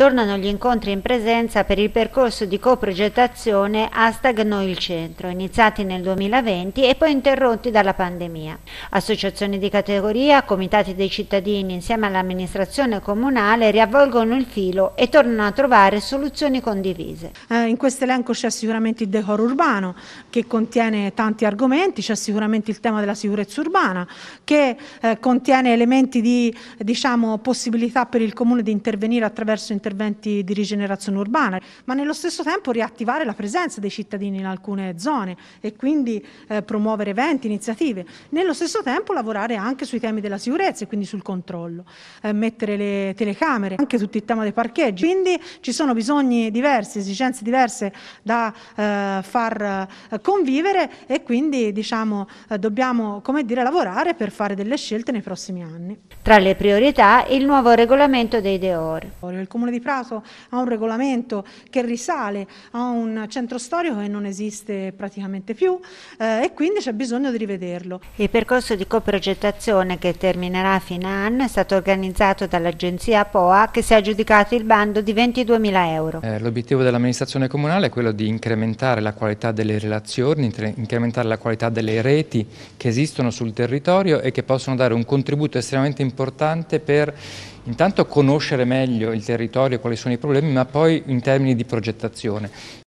Tornano gli incontri in presenza per il percorso di coprogettazione Hashtag Noi il Centro, iniziati nel 2020 e poi interrotti dalla pandemia. Associazioni di categoria, comitati dei cittadini insieme all'amministrazione comunale riavvolgono il filo e tornano a trovare soluzioni condivise. Eh, in questo elenco c'è sicuramente il decoro urbano che contiene tanti argomenti, c'è sicuramente il tema della sicurezza urbana che eh, contiene elementi di diciamo, possibilità per il comune di intervenire attraverso interventi interventi di rigenerazione urbana, ma nello stesso tempo riattivare la presenza dei cittadini in alcune zone e quindi eh, promuovere eventi, iniziative. Nello stesso tempo lavorare anche sui temi della sicurezza e quindi sul controllo, eh, mettere le telecamere, anche tutto il tema dei parcheggi. Quindi ci sono bisogni diversi, esigenze diverse da eh, far eh, convivere e quindi diciamo, eh, dobbiamo come dire, lavorare per fare delle scelte nei prossimi anni. Tra le priorità il nuovo regolamento dei Deor. Il Comune Fontana di Prato ha un regolamento che risale a un centro storico che non esiste praticamente più eh, e quindi c'è bisogno di rivederlo. Il percorso di coprogettazione che terminerà a fine anno è stato organizzato dall'agenzia POA che si è aggiudicato il bando di 22.000 euro. Eh, L'obiettivo dell'amministrazione comunale è quello di incrementare la qualità delle relazioni, incrementare la qualità delle reti che esistono sul territorio e che possono dare un contributo estremamente importante per intanto conoscere meglio il territorio, quali sono i problemi, ma poi in termini di progettazione.